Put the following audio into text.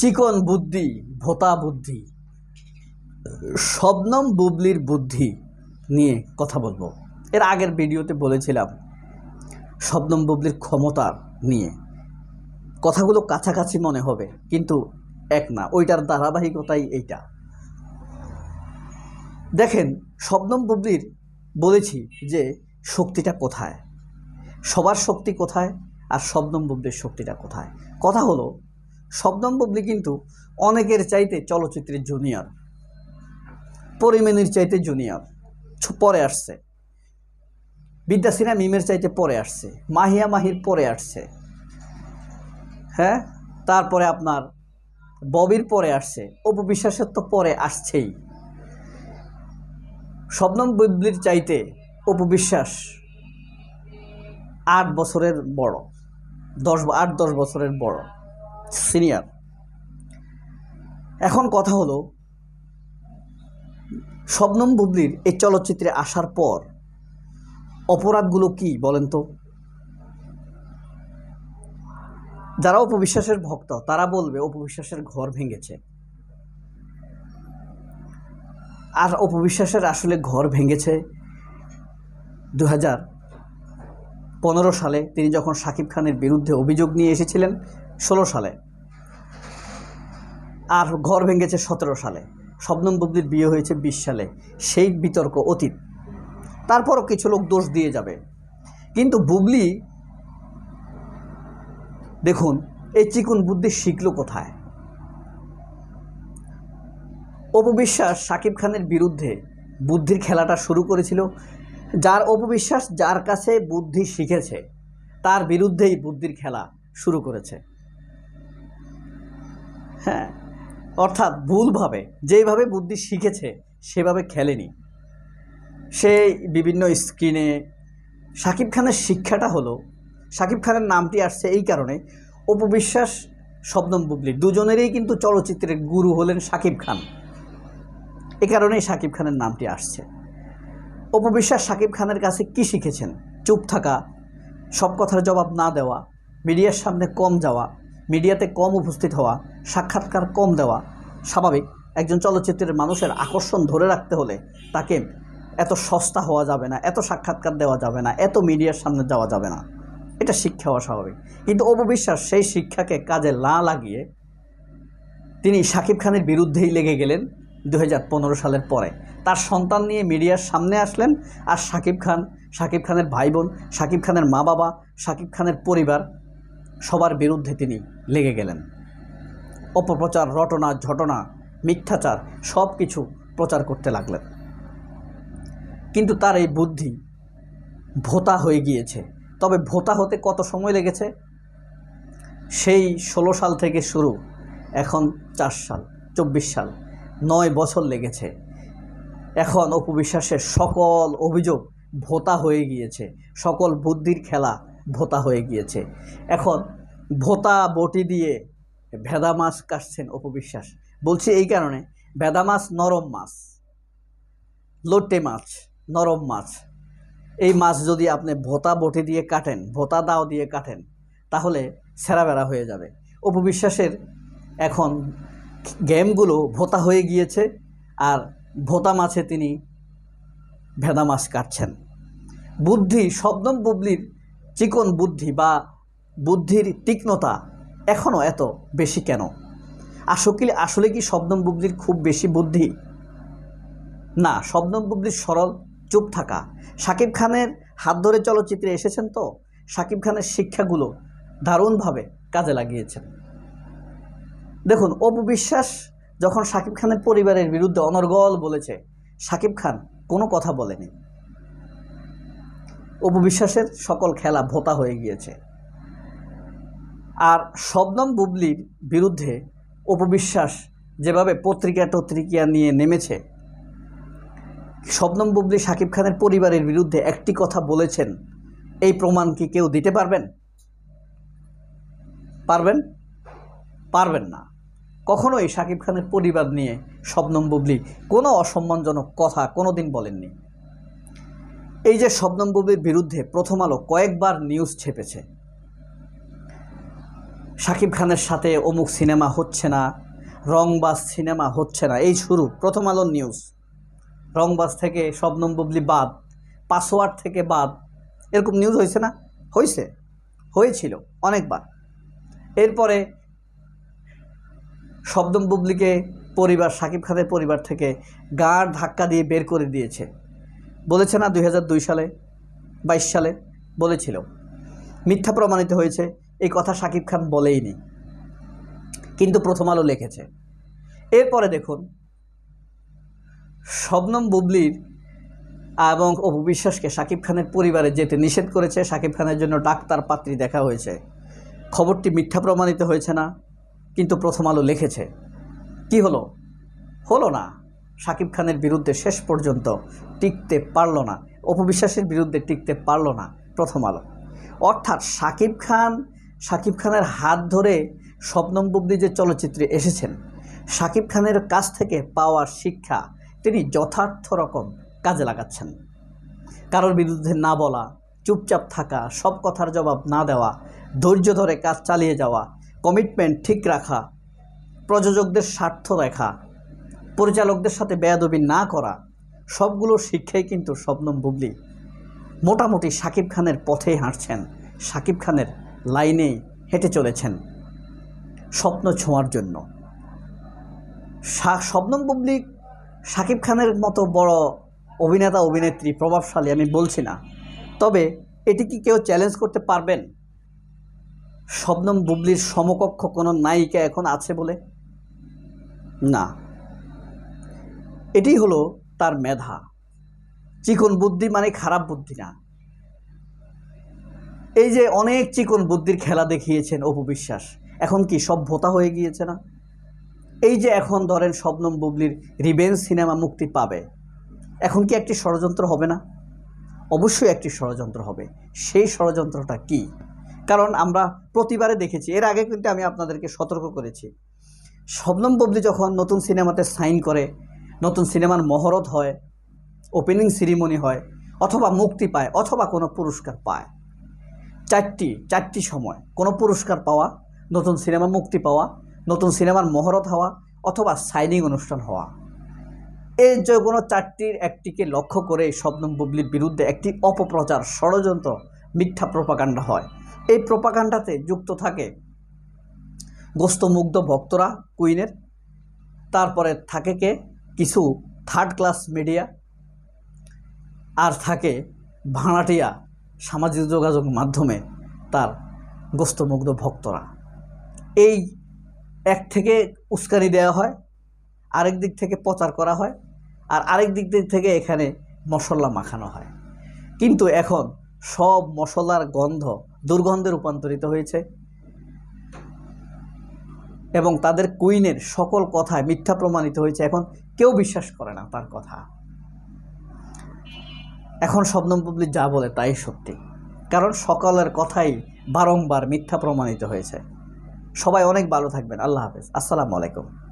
চিকন বুদ্ধি ভোতা বুদ্ধি শবনম বুবলির বুদ্ধি নিয়ে কথা বলবো এর আগের ভিডিওতে বলেছিলাম শবনম বুবলির ক্ষমতার নিয়ে কথাগুলো কাছাকাছি মনে হবে কিন্তু এক না ওইটার ধারাবাহিকতাই এইটা দেখেন শবনম বুবলির বলেছি যে শক্তিটা কোথায় সবার শক্তি কোথায় আর শবনম বুবলির শক্তিটা কোথায় কথা হলো শবনম বুবলি কিন্তু অনেকের চাইতে চলচ্চিত্রের জুনিয়র পরিমেনির চাইতে জুনিয়র পরে আসছে বিদ্যা সিনহা মিমের চাইতে পরে আসছে মাহিয়া মাহির পরে আসছে হ্যাঁ তারপরে আপনার ববির পরে আসছে অপু বিশ্বাসের তো পরে আসছেই শবনম বুবলির চাইতে অপু বিশ্বাস আট বছরের বড় দশ আট দশ বছরের বড় সিনিয়র এখন কথা হলো শবনম বুবলির এই চলচ্চিত্রে আসার পর অপরাধগুলো কি বলেন তো যারা অপবিশ্বাসের ভক্ত তারা বলবে অপবিশ্বাসের ঘর ভেঙেছে আর অপবিশ্বাসের আসলে ঘর ভেঙেছে দু পনেরো সালে তিনি যখন সাকিব খানের বিরুদ্ধে অভিযোগ নিয়ে এসেছিলেন ষোলো সালে আর ঘর ভেঙেছে সতেরো সালে শবনম বুদ্ধির বিয়ে হয়েছে বিশ সালে সেই বিতর্ক অতীত তারপরও কিছু লোক দোষ দিয়ে যাবে কিন্তু বুবলি দেখুন এই চিকুন বুদ্ধি শিখল কোথায় অপবিশ্বাস সাকিব খানের বিরুদ্ধে বুদ্ধির খেলাটা শুরু করেছিল যার অপবিশ্বাস যার কাছে বুদ্ধি শিখেছে তার বিরুদ্ধেই বুদ্ধির খেলা শুরু করেছে হ্যাঁ অর্থাৎ ভুলভাবে যেইভাবে বুদ্ধি শিখেছে সেভাবে খেলেনি সে বিভিন্ন স্ক্রিনে সাকিব খানের শিক্ষাটা হলো সাকিব খানের নামটি আসছে এই কারণে অপবিশ্বাস শবনম বুবলি দুজনেরই কিন্তু চলচ্চিত্রের গুরু হলেন সাকিব খান এ কারণেই সাকিব খানের নামটি আসছে অপবিশ্বাস সাকিব খানের কাছে কি শিখেছেন চুপ থাকা সব কথার জবাব না দেওয়া মিডিয়ার সামনে কম যাওয়া মিডিয়াতে কম উপস্থিত হওয়া সাক্ষাৎকার কম দেওয়া স্বাভাবিক একজন চলচ্চিত্রের মানুষের আকর্ষণ ধরে রাখতে হলে তাকে এত সস্তা হওয়া যাবে না এত সাক্ষাৎকার দেওয়া যাবে না এত মিডিয়ার সামনে যাওয়া যাবে না এটা শিক্ষা হওয়া স্বাভাবিক কিন্তু অপবিশ্বাস সেই শিক্ষাকে কাজে না লাগিয়ে তিনি শাকিব খানের বিরুদ্ধেই লেগে গেলেন দু সালের পরে তার সন্তান নিয়ে মিডিয়ার সামনে আসলেন আর সাকিব খান শাকিব খানের ভাই বোন শাকিব খানের মা বাবা শাকিব খানের পরিবার সবার বিরুদ্ধে তিনি লেগে গেলেন অপপ্রচার রটনা ঝটনা মিথ্যাচার সব কিছু প্রচার করতে লাগলেন কিন্তু তার এই বুদ্ধি ভোতা হয়ে গিয়েছে তবে ভোতা হতে কত সময় লেগেছে সেই ষোলো সাল থেকে শুরু এখন চার সাল চব্বিশ সাল নয় বছর লেগেছে এখন অপবিশ্বাসের সকল অভিযোগ ভোতা হয়ে গিয়েছে সকল বুদ্ধির খেলা ভোতা হয়ে গিয়েছে এখন ভোতা বটি দিয়ে ভেদা মাছ কাটছেন অপবিশ্বাস বলছি এই কারণে ভেদা মাছ নরম মাছ লোটে মাছ নরম মাছ এই মাছ যদি আপনি ভোতা বটি দিয়ে কাটেন ভোতা দাও দিয়ে কাটেন তাহলে সেরাবেড়া হয়ে যাবে অপবিশ্বাসের এখন গেমগুলো ভোতা হয়ে গিয়েছে আর ভোতা মাছে তিনি ভেদা মাছ কাটছেন বুদ্ধি শবনম বুবলির চিকন বুদ্ধি বা বুদ্ধির তীক্ষ্ণতা এখনও এত বেশি কেন আসকিল আসলে কি শবনম বুদ্ধির খুব বেশি বুদ্ধি না শবনম বুদ্ধির সরল চুপ থাকা সাকিব খানের হাত ধরে চলচ্চিত্রে এসেছেন তো সাকিব খানের শিক্ষাগুলো দারুণভাবে কাজে লাগিয়েছেন দেখুন অপু বিশ্বাস যখন সাকিব খানের পরিবারের বিরুদ্ধে অনর্গল বলেছে সাকিব খান কোনো কথা বলেনি উপবিশ্বাসের সকল খেলা ভোতা হয়ে গিয়েছে আর শবনম বুবলির বিরুদ্ধে উপবিশ্বাস যেভাবে পত্রিকা টত্রিকিয়া নিয়ে নেমেছে শবনম বুবলি সাকিব খানের পরিবারের বিরুদ্ধে একটি কথা বলেছেন এই প্রমাণ কি কেউ দিতে পারবেন পারবেন পারবেন না কখনোই সাকিব খানের পরিবার নিয়ে শবনম বুবলি কোনো অসম্মানজনক কথা কোনো দিন বলেননি এই যে শবনম ববির বিরুদ্ধে প্রথম আলো কয়েকবার নিউজ ছেপেছে শাকিব খানের সাথে অমুক সিনেমা হচ্ছে না রংবাজ সিনেমা হচ্ছে না এই শুরু প্রথম আলোর নিউজ রংবাস থেকে শবনম বুবলি বাদ পাসওয়ার্ড থেকে বাদ এরকম নিউজ হয়েছে না হয়েছে হয়েছিল অনেকবার এরপরে শবনম বুবলিকে পরিবার শাকিব খানের পরিবার থেকে গাঁড় ধাক্কা দিয়ে বের করে দিয়েছে বলেছে না দুই সালে বাইশ সালে বলেছিল মিথ্যা প্রমাণিত হয়েছে এই কথা সাকিব খান বলেইনি কিন্তু প্রথম আলো লিখেছে এরপরে দেখুন শবনম বুবলির এবং অপু বিশ্বাসকে সাকিব খানের পরিবারে যেতে নিষেধ করেছে সাকিব খানের জন্য ডাক্তার পাত্রী দেখা হয়েছে খবরটি মিথ্যা প্রমাণিত হয়েছে না কিন্তু প্রথম আলো লিখেছে কি হলো হলো না শাকিব খানের বিরুদ্ধে শেষ পর্যন্ত টিকতে পারল না অপবিশ্বাসের বিরুদ্ধে টিকতে পারল না প্রথম আলো অর্থাৎ শাকিব খান শাকিব খানের হাত ধরে শবনম বুব্দি যে চলচ্চিত্রে এসেছেন শাকিব খানের কাছ থেকে পাওয়ার শিক্ষা তিনি যথার্থ রকম কাজে লাগাচ্ছেন কারোর বিরুদ্ধে না বলা চুপচাপ থাকা সব কথার জবাব না দেওয়া ধৈর্য ধরে কাজ চালিয়ে যাওয়া কমিটমেন্ট ঠিক রাখা প্রযোজকদের স্বার্থ দেখা পরিচালকদের সাথে বেয়াদবি না করা সবগুলো শিক্ষাই কিন্তু শবনম বুবলি মোটামুটি সাকিব খানের পথেই হাঁটছেন সাকিব খানের লাইনেই হেঁটে চলেছেন স্বপ্ন ছোঁয়ার জন্য শবনম বুবলি সাকিব খানের মতো বড় অভিনেতা অভিনেত্রী প্রভাবশালী আমি বলছি না তবে এটি কি কেউ চ্যালেঞ্জ করতে পারবেন শবনম বুবলির সমকক্ষ কোনো নায়িকা এখন আছে বলে না এটি হলো তার মেধা চিকন বুদ্ধি মানে খারাপ বুদ্ধি না এই যে অনেক চিকন বুদ্ধির খেলা দেখিয়েছেন অপু বিশ্বাস এখন কি সভ্যতা হয়ে গিয়েছে না এই যে এখন ধরেন শবনম বুবলির রিভেন্স সিনেমা মুক্তি পাবে এখন কি একটি ষড়যন্ত্র হবে না অবশ্যই একটি ষড়যন্ত্র হবে সেই ষড়যন্ত্রটা কি কারণ আমরা প্রতিবারে দেখেছি এর আগে কিন্তু আমি আপনাদেরকে সতর্ক করেছি শবনম বুবলি যখন নতুন সিনেমাতে সাইন করে নতুন সিনেমার মহরত হয় ওপেনিং সিরিমনি হয় অথবা মুক্তি পায় অথবা কোনো পুরস্কার পায় চারটি চারটি সময় কোনো পুরস্কার পাওয়া নতুন সিনেমা মুক্তি পাওয়া নতুন সিনেমার মহরত হওয়া অথবা সাইনিং অনুষ্ঠান হওয়া এই যে কোনো চারটির একটিকে লক্ষ্য করে শবনম বুবলির বিরুদ্ধে একটি অপপ্রচার ষড়যন্ত্র মিথ্যা প্রপাকাণ্ডা হয় এই প্রপাকাণ্ডাতে যুক্ত থাকে গোস্তমুগ্ধ ভক্তরা কুইনের তারপরে থাকে কে কিছু থার্ড ক্লাস মিডিয়া আর থাকে ভাড়াটিয়া সামাজিক যোগাযোগ মাধ্যমে তার গোস্তমুগ্ধ ভক্তরা এই এক থেকে উস্কানি দেওয়া হয় আরেক দিক থেকে প্রচার করা হয় আর আরেক দিক দিক থেকে এখানে মশলা মাখানো হয় কিন্তু এখন সব মশলার গন্ধ দুর্গন্ধে রূপান্তরিত হয়েছে এবং তাদের কুইনের সকল কথায় মিথ্যা প্রমাণিত হয়েছে এখন কেউ বিশ্বাস করে না তার কথা এখন শবনম বুবলি যা বলে তাই সত্যি কারণ সকলের কথাই বারংবার মিথ্যা প্রমাণিত হয়েছে সবাই অনেক ভালো থাকবেন আল্লাহ হাফেজ আসসালামু আলাইকুম